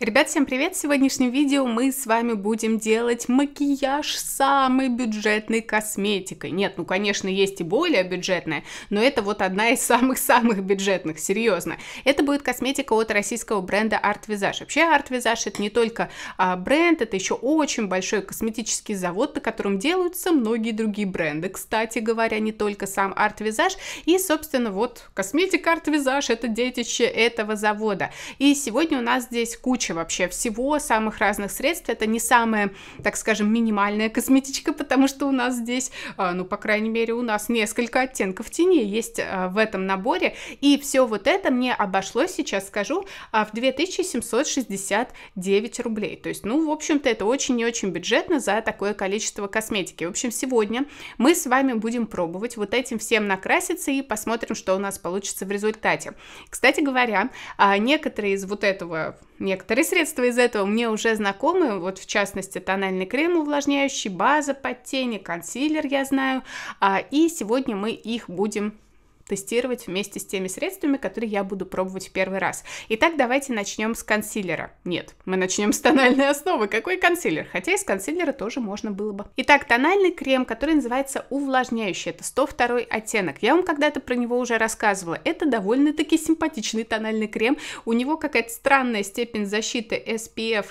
Ребят, всем привет! В сегодняшнем видео мы с вами будем делать макияж самой бюджетной косметикой. Нет, ну, конечно, есть и более бюджетная, но это вот одна из самых-самых бюджетных, серьезно. Это будет косметика от российского бренда Art Visage. Вообще, Art Visage это не только а, бренд, это еще очень большой косметический завод, на котором делаются многие другие бренды. Кстати говоря, не только сам Art Visage. И, собственно, вот косметика Art Visage это детище этого завода. И сегодня у нас здесь куча куча вообще всего, самых разных средств. Это не самая, так скажем, минимальная косметичка, потому что у нас здесь, а, ну, по крайней мере, у нас несколько оттенков тени есть а, в этом наборе. И все вот это мне обошлось, сейчас скажу, а, в 2769 рублей. То есть, ну, в общем-то, это очень и очень бюджетно за такое количество косметики. В общем, сегодня мы с вами будем пробовать вот этим всем накраситься и посмотрим, что у нас получится в результате. Кстати говоря, некоторые из вот этого, некоторые Некоторые средства из этого мне уже знакомы, вот в частности тональный крем увлажняющий, база под тени, консилер я знаю, а, и сегодня мы их будем тестировать вместе с теми средствами, которые я буду пробовать в первый раз. Итак, давайте начнем с консилера. Нет, мы начнем с тональной основы. Какой консилер? Хотя из консилера тоже можно было бы. Итак, тональный крем, который называется увлажняющий. Это 102 оттенок. Я вам когда-то про него уже рассказывала. Это довольно-таки симпатичный тональный крем. У него какая-то странная степень защиты SPF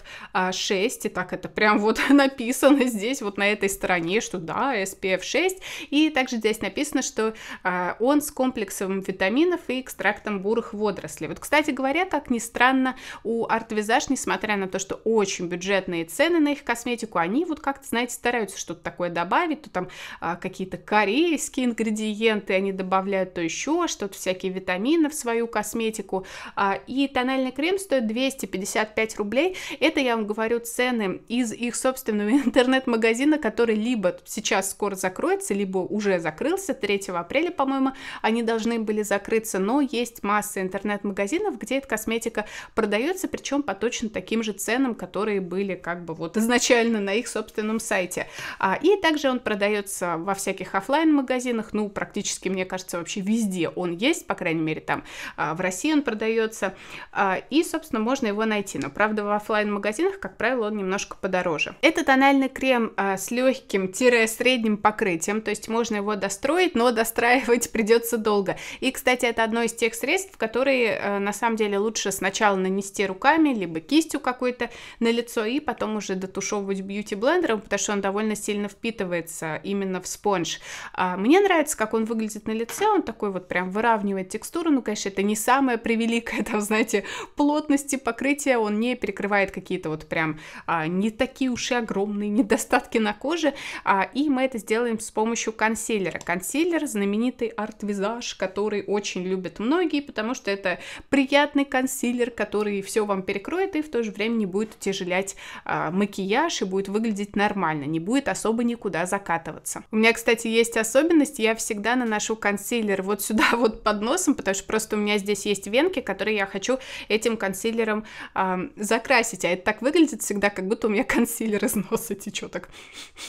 6. А, И так это прям вот написано здесь, вот на этой стороне, что да, SPF 6. И также здесь написано, что а, он скомпонирован комплексом витаминов и экстрактом бурых водорослей. Вот, кстати говоря, как ни странно, у Артвизаж, несмотря на то, что очень бюджетные цены на их косметику, они вот как-то, знаете, стараются что-то такое добавить, то там а, какие-то корейские ингредиенты они добавляют, то еще что-то, всякие витамины в свою косметику. А, и тональный крем стоит 255 рублей. Это, я вам говорю, цены из их собственного интернет-магазина, который либо сейчас скоро закроется, либо уже закрылся 3 апреля, по-моему, они они должны были закрыться, но есть масса интернет-магазинов, где эта косметика продается, причем по точно таким же ценам, которые были как бы вот изначально на их собственном сайте. А, и также он продается во всяких офлайн магазинах ну, практически, мне кажется, вообще везде он есть, по крайней мере, там а, в России он продается, а, и, собственно, можно его найти, но, правда, в офлайн магазинах как правило, он немножко подороже. Это тональный крем с легким-средним покрытием, то есть можно его достроить, но достраивать придется долго. И, кстати, это одно из тех средств, которые э, на самом деле лучше сначала нанести руками, либо кистью какой-то на лицо, и потом уже дотушевывать бьюти-блендером, потому что он довольно сильно впитывается именно в спонж. А, мне нравится, как он выглядит на лице, он такой вот прям выравнивает текстуру, ну, конечно, это не самое превеликая, там, знаете, плотности покрытия, он не перекрывает какие-то вот прям а, не такие уж и огромные недостатки на коже, а, и мы это сделаем с помощью консилера. Консилер знаменитый Art Visage гуашь, который очень любят многие, потому что это приятный консилер, который все вам перекроет и в то же время не будет утяжелять э, макияж и будет выглядеть нормально, не будет особо никуда закатываться. У меня, кстати, есть особенность, я всегда наношу консилер вот сюда вот под носом, потому что просто у меня здесь есть венки, которые я хочу этим консилером э, закрасить, а это так выглядит всегда, как будто у меня консилер из носа течет так.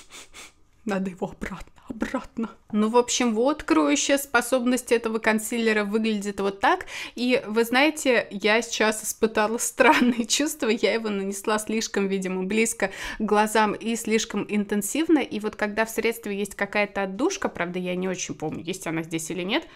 Надо его обратно обратно. Ну, в общем, вот кроющая способность этого консилера выглядит вот так. И вы знаете, я сейчас испытала странные чувства. Я его нанесла слишком, видимо, близко к глазам и слишком интенсивно. И вот когда в средстве есть какая-то отдушка, правда, я не очень помню, есть она здесь или нет,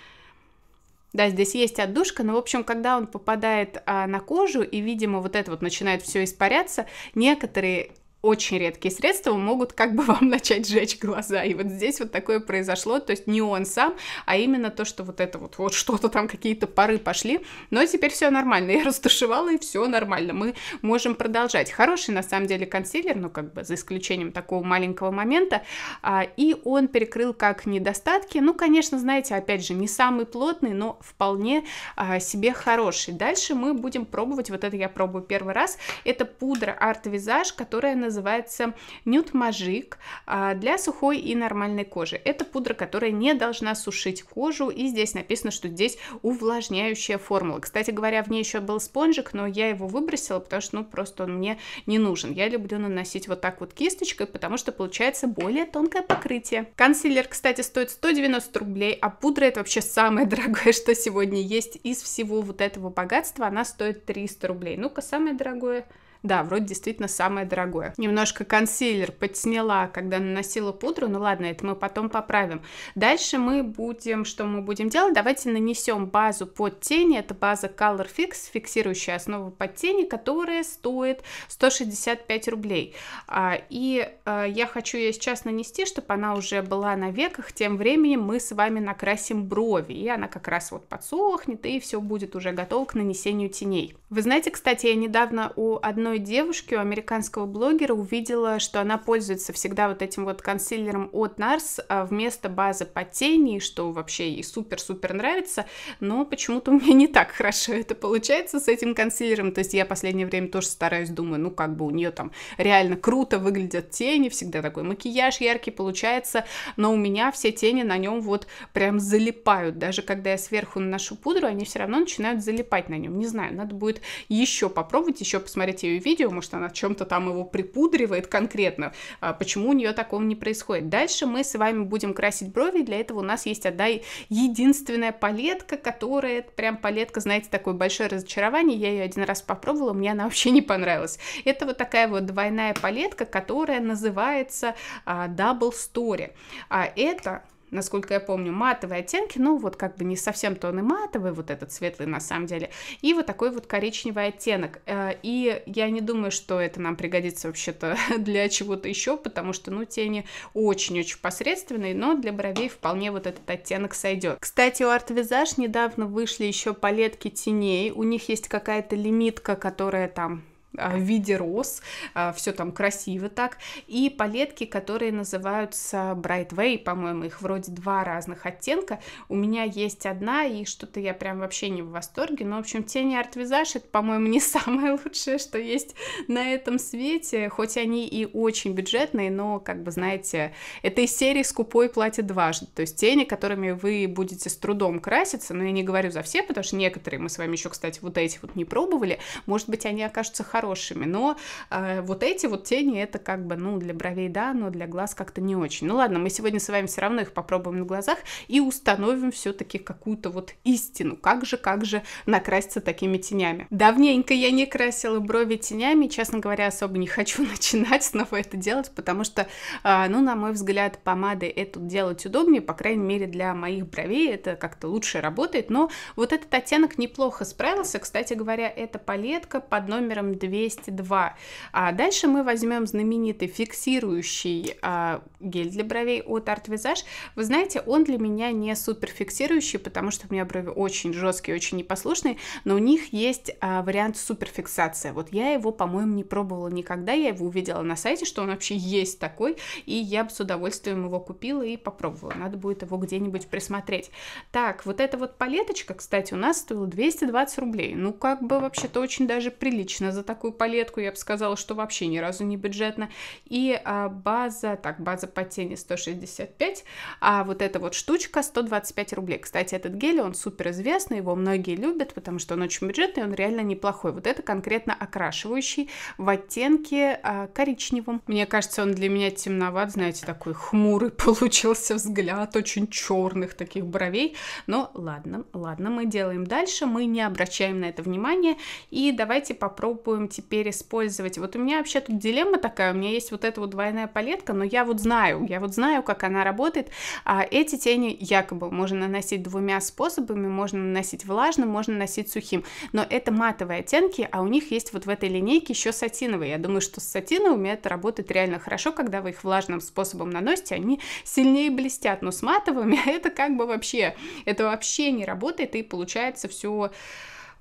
да, здесь есть отдушка, но, в общем, когда он попадает а, на кожу, и, видимо, вот это вот начинает все испаряться, некоторые очень редкие средства могут как бы вам начать жечь глаза. И вот здесь вот такое произошло, то есть не он сам, а именно то, что вот это вот, вот что-то там, какие-то пары пошли. Но теперь все нормально, я растушевала и все нормально, мы можем продолжать. Хороший на самом деле консилер, ну как бы за исключением такого маленького момента, а, и он перекрыл как недостатки, ну конечно, знаете, опять же, не самый плотный, но вполне а, себе хороший. Дальше мы будем пробовать, вот это я пробую первый раз, это пудра арт-визаж, которая называется называется Nude мажик а, для сухой и нормальной кожи. Это пудра, которая не должна сушить кожу, и здесь написано, что здесь увлажняющая формула. Кстати говоря, в ней еще был спонжик, но я его выбросила, потому что, ну, просто он мне не нужен. Я люблю наносить вот так вот кисточкой, потому что получается более тонкое покрытие. Консилер, кстати, стоит 190 рублей, а пудра это вообще самое дорогое, что сегодня есть из всего вот этого богатства. Она стоит 300 рублей. Ну-ка, самое дорогое да, вроде действительно самое дорогое. Немножко консилер подсняла, когда наносила пудру. Ну ладно, это мы потом поправим. Дальше мы будем, что мы будем делать? Давайте нанесем базу под тени. Это база Color Fix, фиксирующая основу под тени, которая стоит 165 рублей. А, и а, я хочу ее сейчас нанести, чтобы она уже была на веках. Тем временем мы с вами накрасим брови. И она как раз вот подсохнет, и все будет уже готово к нанесению теней. Вы знаете, кстати, я недавно у одной одной девушки, у американского блогера, увидела, что она пользуется всегда вот этим вот консилером от NARS а, вместо базы под тени, что вообще ей супер-супер нравится, но почему-то у меня не так хорошо это получается с этим консилером, то есть я последнее время тоже стараюсь, думаю, ну как бы у нее там реально круто выглядят тени, всегда такой макияж яркий получается, но у меня все тени на нем вот прям залипают, даже когда я сверху наношу пудру, они все равно начинают залипать на нем, не знаю, надо будет еще попробовать, еще посмотреть ее видео, может, она чем-то там его припудривает конкретно, а почему у нее такого не происходит. Дальше мы с вами будем красить брови, для этого у нас есть одна единственная палетка, которая, прям палетка, знаете, такое большое разочарование, я ее один раз попробовала, мне она вообще не понравилась. Это вот такая вот двойная палетка, которая называется а, Double Story. А это насколько я помню, матовые оттенки, ну вот как бы не совсем то тоны матовые, вот этот светлый на самом деле, и вот такой вот коричневый оттенок. Э, и я не думаю, что это нам пригодится вообще-то для чего-то еще, потому что, ну, тени очень-очень посредственные, но для бровей вполне вот этот оттенок сойдет. Кстати, у Art Visage недавно вышли еще палетки теней, у них есть какая-то лимитка, которая там а, в виде роз, а, все там красиво так, и палетки, которые называются Brightway, по-моему, их вроде два разных оттенка, у меня есть одна, и что-то я прям вообще не в восторге, но, в общем, тени Art Visage, это, по-моему, не самое лучшее, что есть на этом свете, хоть они и очень бюджетные, но, как бы, знаете, это из серии «Скупой платит дважды», то есть тени, которыми вы будете с трудом краситься, но я не говорю за все, потому что некоторые мы с вами еще, кстати, вот эти вот не пробовали, может быть, они окажутся хорошими, хорошими, но э, вот эти вот тени, это как бы, ну, для бровей, да, но для глаз как-то не очень. Ну ладно, мы сегодня с вами все равно их попробуем на глазах и установим все-таки какую-то вот истину. Как же, как же накраситься такими тенями? Давненько я не красила брови тенями, честно говоря, особо не хочу начинать снова это делать, потому что, э, ну, на мой взгляд, помады это делать удобнее, по крайней мере, для моих бровей это как-то лучше работает, но вот этот оттенок неплохо справился. Кстати говоря, эта палетка под номером 2 202. А дальше мы возьмем знаменитый фиксирующий а, гель для бровей от Art Visage. Вы знаете, он для меня не супер фиксирующий, потому что у меня брови очень жесткие, очень непослушные, но у них есть а, вариант суперфиксация. Вот я его, по-моему, не пробовала никогда, я его увидела на сайте, что он вообще есть такой, и я бы с удовольствием его купила и попробовала. Надо будет его где-нибудь присмотреть. Так, вот эта вот палеточка, кстати, у нас стоила 220 рублей. Ну, как бы вообще-то очень даже прилично за такой такую палетку, я бы сказала, что вообще ни разу не бюджетно. И а, база, так, база по тени 165, а вот эта вот штучка 125 рублей. Кстати, этот гель, он супер известный, его многие любят, потому что он очень бюджетный, он реально неплохой. Вот это конкретно окрашивающий в оттенке а, коричневом. Мне кажется, он для меня темноват, знаете, такой хмурый получился взгляд, очень черных таких бровей. Но ладно, ладно, мы делаем дальше, мы не обращаем на это внимание. И давайте попробуем теперь использовать. Вот у меня вообще тут дилемма такая, у меня есть вот эта вот двойная палетка, но я вот знаю, я вот знаю, как она работает. А эти тени якобы можно наносить двумя способами, можно наносить влажным, можно наносить сухим, но это матовые оттенки, а у них есть вот в этой линейке еще сатиновые. Я думаю, что с сатиновыми это работает реально хорошо, когда вы их влажным способом наносите, они сильнее блестят, но с матовыми это как бы вообще, это вообще не работает и получается все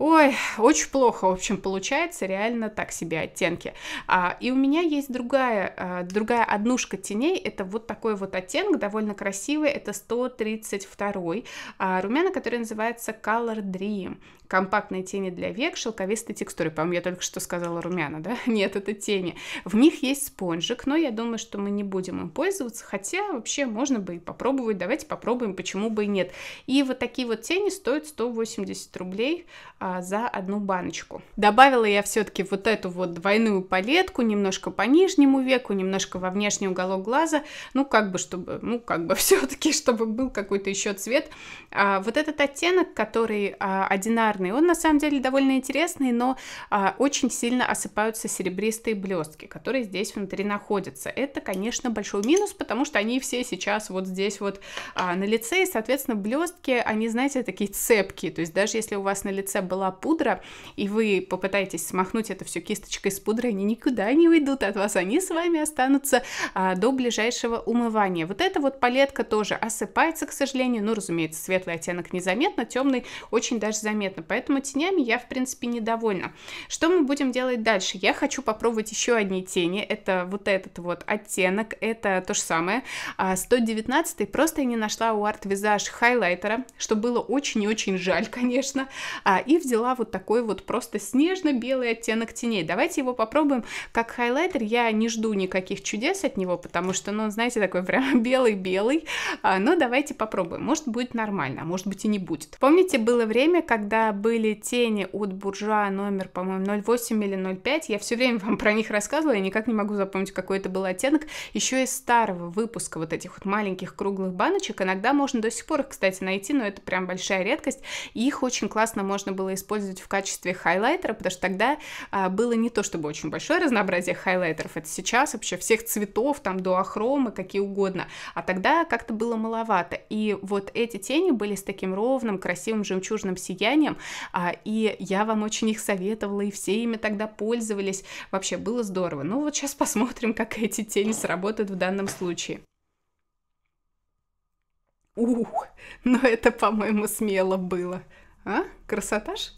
Ой, очень плохо, в общем, получается реально так себе оттенки. А, и у меня есть другая, а, другая однушка теней, это вот такой вот оттенок, довольно красивый, это 132 а, румяна, который называется Color Dream компактные тени для век, шелковистой текстуры. По-моему, я только что сказала румяна, да? Нет, это тени. В них есть спонжик, но я думаю, что мы не будем им пользоваться, хотя вообще можно бы и попробовать. Давайте попробуем, почему бы и нет. И вот такие вот тени стоят 180 рублей а, за одну баночку. Добавила я все-таки вот эту вот двойную палетку, немножко по нижнему веку, немножко во внешний уголок глаза, ну как бы, чтобы, ну как бы все-таки, чтобы был какой-то еще цвет. А, вот этот оттенок, который а, одинарный полимерный. Он на самом деле довольно интересный, но а, очень сильно осыпаются серебристые блестки, которые здесь внутри находятся. Это, конечно, большой минус, потому что они все сейчас вот здесь вот а, на лице, и, соответственно, блестки, они, знаете, такие цепкие. То есть даже если у вас на лице была пудра, и вы попытаетесь смахнуть это все кисточкой с пудры, они никуда не уйдут от вас, они с вами останутся а, до ближайшего умывания. Вот эта вот палетка тоже осыпается, к сожалению, ну, разумеется, светлый оттенок незаметно, темный очень даже заметно, Поэтому тенями я, в принципе, недовольна. Что мы будем делать дальше? Я хочу попробовать еще одни тени. Это вот этот вот оттенок. Это то же самое. 119 а, просто я не нашла у Art Visage хайлайтера, что было очень и очень жаль, конечно. А, и взяла вот такой вот просто снежно-белый оттенок теней. Давайте его попробуем как хайлайтер. Я не жду никаких чудес от него, потому что, ну, знаете, такой прям белый-белый. А, но давайте попробуем. Может, будет нормально, а может быть и не будет. Помните, было время, когда были тени от буржуа номер, по-моему, 08 или 05. Я все время вам про них рассказывала, я никак не могу запомнить, какой это был оттенок. Еще из старого выпуска вот этих вот маленьких круглых баночек. Иногда можно до сих пор их, кстати, найти, но это прям большая редкость. И их очень классно можно было использовать в качестве хайлайтера, потому что тогда а, было не то чтобы очень большое разнообразие хайлайтеров, это сейчас вообще всех цветов, там до дуохромы, какие угодно, а тогда как-то было маловато. И вот эти тени были с таким ровным, красивым жемчужным сиянием, а, и я вам очень их советовала, и все ими тогда пользовались. Вообще было здорово. Ну вот сейчас посмотрим, как эти тени сработают в данном случае. Ух, но ну это, по-моему, смело было. А? Красота ж?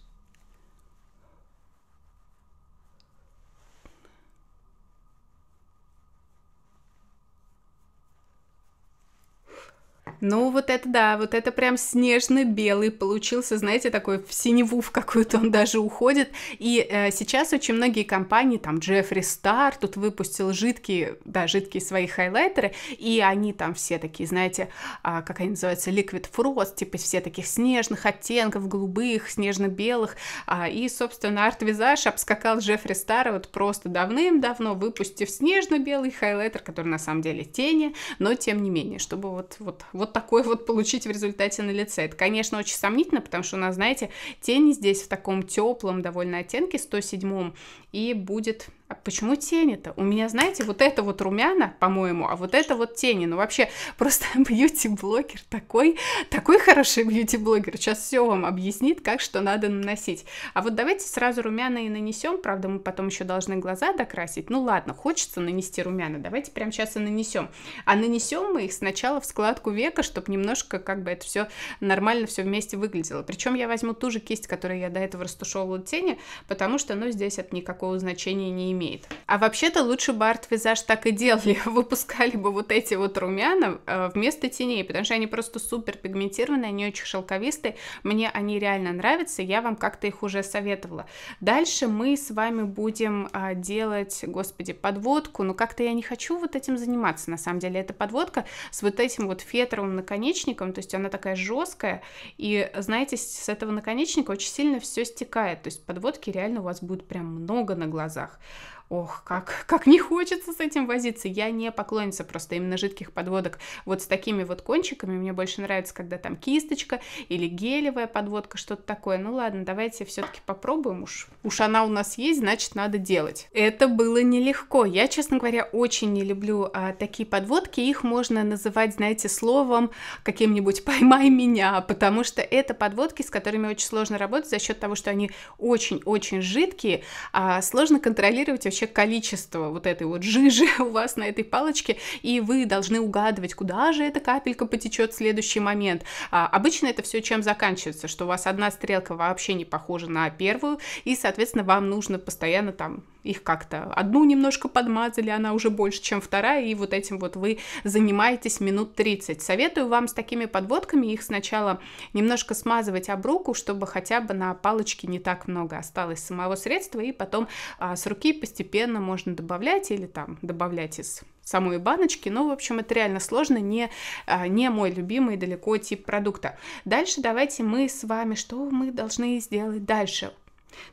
Ну, вот это да, вот это прям снежно-белый получился, знаете, такой в синеву в какую-то он даже уходит. И э, сейчас очень многие компании, там Джеффри Стар тут выпустил жидкие, да, жидкие свои хайлайтеры, и они там все такие, знаете, э, как они называются, Liquid Frost, типа все таких снежных оттенков, голубых, снежно-белых. Э, и, собственно, арт-визаж обскакал Джеффри Стара вот просто давным-давно, выпустив снежно-белый хайлайтер, который на самом деле тени, но тем не менее, чтобы вот, вот, вот вот такой вот получить в результате на лице. Это, конечно, очень сомнительно, потому что у нас, знаете, тени здесь в таком теплом довольно оттенке, 107 и будет а почему тени-то? У меня, знаете, вот это вот румяна, по-моему, а вот это вот тени. Ну, вообще, просто бьюти-блогер такой, такой хороший бьюти-блогер. Сейчас все вам объяснит, как что надо наносить. А вот давайте сразу румяна и нанесем. Правда, мы потом еще должны глаза докрасить. Ну, ладно, хочется нанести румяна. Давайте прямо сейчас и нанесем. А нанесем мы их сначала в складку века, чтобы немножко как бы это все нормально все вместе выглядело. Причем я возьму ту же кисть, которой я до этого растушевывала тени, потому что, ну, здесь это никакого значения не имеет имеет. А вообще-то лучше бы арт-визаж так и делали, выпускали бы вот эти вот румяна э, вместо теней, потому что они просто супер пигментированные, они очень шелковистые, мне они реально нравятся, я вам как-то их уже советовала. Дальше мы с вами будем а, делать, господи, подводку, но ну, как-то я не хочу вот этим заниматься, на самом деле, эта подводка с вот этим вот фетровым наконечником, то есть она такая жесткая, и, знаете, с этого наконечника очень сильно все стекает, то есть подводки реально у вас будет прям много на глазах ох, как, как не хочется с этим возиться. Я не поклонница просто именно жидких подводок вот с такими вот кончиками. Мне больше нравится, когда там кисточка или гелевая подводка, что-то такое. Ну ладно, давайте все-таки попробуем уж. Уж она у нас есть, значит, надо делать. Это было нелегко. Я, честно говоря, очень не люблю а, такие подводки. Их можно называть, знаете, словом каким-нибудь «поймай меня», потому что это подводки, с которыми очень сложно работать за счет того, что они очень-очень жидкие. А сложно контролировать вообще вообще количество вот этой вот жижи у вас на этой палочке, и вы должны угадывать, куда же эта капелька потечет в следующий момент. А, обычно это все чем заканчивается, что у вас одна стрелка вообще не похожа на первую, и, соответственно, вам нужно постоянно там их как-то одну немножко подмазали, она уже больше, чем вторая, и вот этим вот вы занимаетесь минут 30. Советую вам с такими подводками их сначала немножко смазывать об руку, чтобы хотя бы на палочке не так много осталось самого средства, и потом а, с руки постепенно можно добавлять или там добавлять из самой баночки, но, в общем, это реально сложно, не, а, не мой любимый далеко тип продукта. Дальше давайте мы с вами, что мы должны сделать дальше?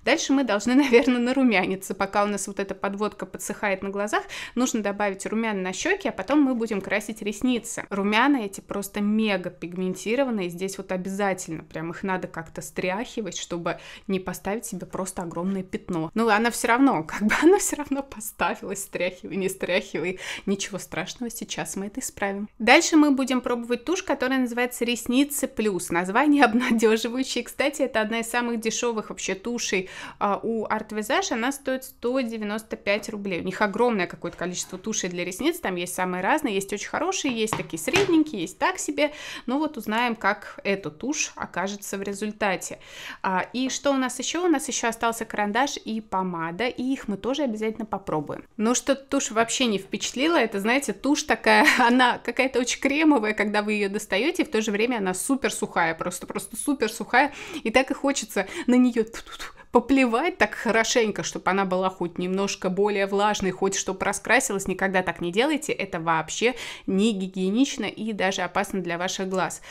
Дальше мы должны, наверное, нарумяниться. Пока у нас вот эта подводка подсыхает на глазах, нужно добавить румяна на щеки, а потом мы будем красить ресницы. Румяна эти просто мега пигментированные. Здесь вот обязательно прям их надо как-то стряхивать, чтобы не поставить себе просто огромное пятно. Ну, она все равно, как бы она все равно поставилась, стряхивай, не стряхивай. Ничего страшного, сейчас мы это исправим. Дальше мы будем пробовать тушь, которая называется «Ресницы плюс». Название обнадеживающее. Кстати, это одна из самых дешевых вообще туш лучший а, у Art Visage, она стоит 195 рублей. У них огромное какое-то количество тушей для ресниц, там есть самые разные, есть очень хорошие, есть такие средненькие, есть так себе. Ну вот узнаем, как эта тушь окажется в результате. А, и что у нас еще? У нас еще остался карандаш и помада, и их мы тоже обязательно попробуем. Ну что тушь вообще не впечатлила, это, знаете, тушь такая, она какая-то очень кремовая, когда вы ее достаете, и в то же время она супер сухая, просто, просто супер сухая, и так и хочется на нее поплевать так хорошенько, чтобы она была хоть немножко более влажной, хоть чтобы раскрасилась, никогда так не делайте, это вообще не гигиенично и даже опасно для ваших глаз.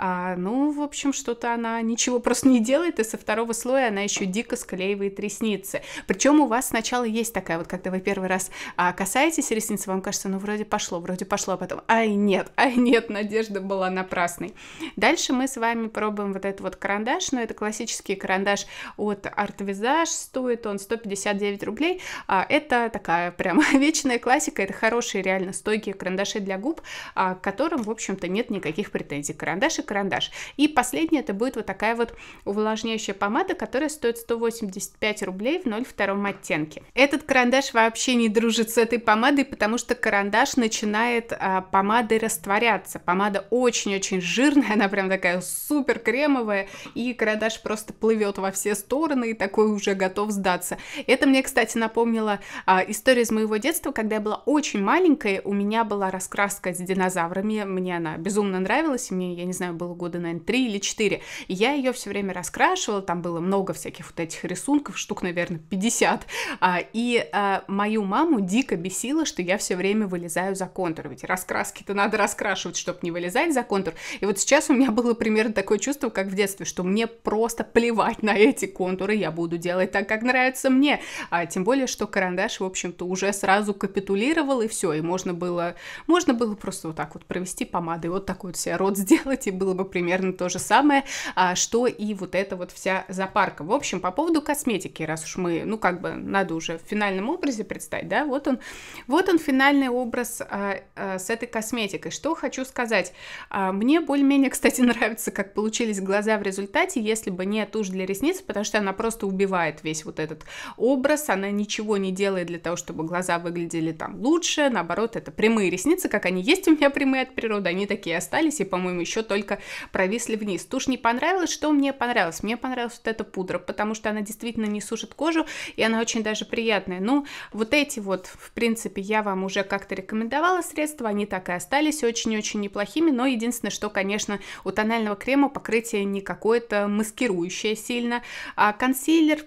А, ну, в общем, что-то она ничего просто не делает, и со второго слоя она еще дико склеивает ресницы. Причем у вас сначала есть такая вот, когда вы первый раз а, касаетесь ресницы, вам кажется, ну, вроде пошло, вроде пошло, а потом, ай, нет, ай, нет, надежда была напрасной. Дальше мы с вами пробуем вот этот вот карандаш, но ну, это классический карандаш от арт-визаж стоит он 159 рублей. А это такая прям вечная классика, это хорошие реально стойкие карандаши для губ, а, к которым, в общем-то, нет никаких претензий. Карандаш и карандаш. И последнее, это будет вот такая вот увлажняющая помада, которая стоит 185 рублей в 0,2 оттенке. Этот карандаш вообще не дружит с этой помадой, потому что карандаш начинает а, помадой растворяться. Помада очень-очень жирная, она прям такая супер кремовая, и карандаш просто плывет во все стороны, такой уже готов сдаться. Это мне, кстати, напомнило а, историю из моего детства, когда я была очень маленькая, у меня была раскраска с динозаврами, мне она безумно нравилась, мне, я не знаю, было года, наверное, 3 или 4, и я ее все время раскрашивала, там было много всяких вот этих рисунков, штук, наверное, 50, а, и а, мою маму дико бесило, что я все время вылезаю за контур, ведь раскраски-то надо раскрашивать, чтобы не вылезать за контур, и вот сейчас у меня было примерно такое чувство, как в детстве, что мне просто плевать на эти контуры, я я буду делать так, как нравится мне. А тем более, что карандаш, в общем-то, уже сразу капитулировал, и все, и можно было, можно было просто вот так вот провести помадой, вот такой вот себе рот сделать, и было бы примерно то же самое, а, что и вот эта вот вся запарка. В общем, по поводу косметики, раз уж мы, ну, как бы, надо уже в финальном образе представить, да, вот он, вот он финальный образ а, а, с этой косметикой. Что хочу сказать, а, мне более-менее, кстати, нравится, как получились глаза в результате, если бы не тушь для ресниц, потому что она просто просто убивает весь вот этот образ, она ничего не делает для того, чтобы глаза выглядели там лучше, наоборот, это прямые ресницы, как они есть у меня прямые от природы, они такие остались, и, по-моему, еще только провисли вниз. Тушь не понравилась, что мне понравилось? Мне понравилась вот эта пудра, потому что она действительно не сушит кожу, и она очень даже приятная. Ну, вот эти вот, в принципе, я вам уже как-то рекомендовала средства, они так и остались очень-очень неплохими, но единственное, что, конечно, у тонального крема покрытие не какое-то маскирующее сильно, а консилер консилер.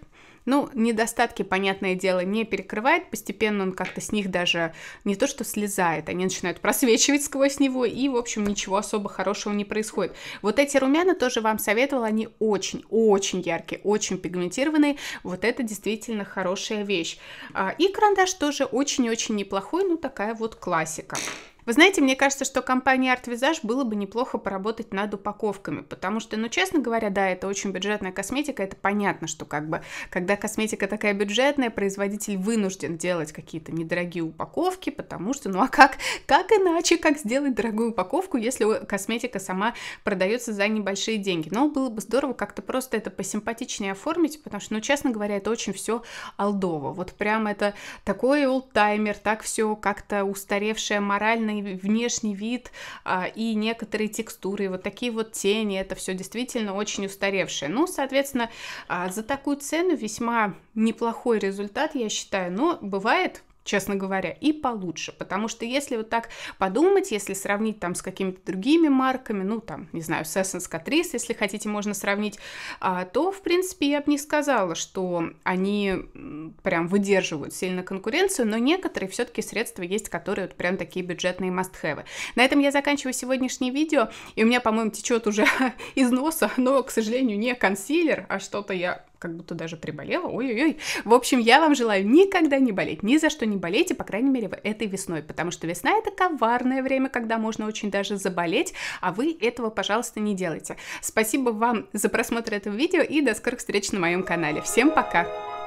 Ну, недостатки, понятное дело, не перекрывает, постепенно он как-то с них даже не то что слезает, они начинают просвечивать сквозь него, и, в общем, ничего особо хорошего не происходит. Вот эти румяна тоже вам советовала, они очень-очень яркие, очень пигментированные, вот это действительно хорошая вещь. А, и карандаш тоже очень-очень неплохой, ну, такая вот классика. Вы знаете, мне кажется, что компании Art Visage было бы неплохо поработать над упаковками, потому что, ну, честно говоря, да, это очень бюджетная косметика, это понятно, что как бы, когда косметика такая бюджетная, производитель вынужден делать какие-то недорогие упаковки, потому что, ну, а как, как иначе, как сделать дорогую упаковку, если косметика сама продается за небольшие деньги? Но было бы здорово как-то просто это посимпатичнее оформить, потому что, ну, честно говоря, это очень все алдово, вот прям это такой олдтаймер, так все как-то устаревшая морально внешний, внешний вид а, и некоторые текстуры, вот такие вот тени, это все действительно очень устаревшее. Ну, соответственно, а, за такую цену весьма неплохой результат, я считаю, но бывает честно говоря, и получше. Потому что если вот так подумать, если сравнить там с какими-то другими марками, ну там, не знаю, с Essence Catrice, если хотите, можно сравнить, а, то, в принципе, я бы не сказала, что они прям выдерживают сильно конкуренцию, но некоторые все-таки средства есть, которые вот прям такие бюджетные must-have. На этом я заканчиваю сегодняшнее видео, и у меня, по-моему, течет уже из носа, но, к сожалению, не консилер, а что-то я как будто даже приболела, ой-ой-ой. В общем, я вам желаю никогда не болеть, ни за что не болейте, по крайней мере, в этой весной, потому что весна это коварное время, когда можно очень даже заболеть, а вы этого, пожалуйста, не делайте. Спасибо вам за просмотр этого видео и до скорых встреч на моем канале. Всем пока!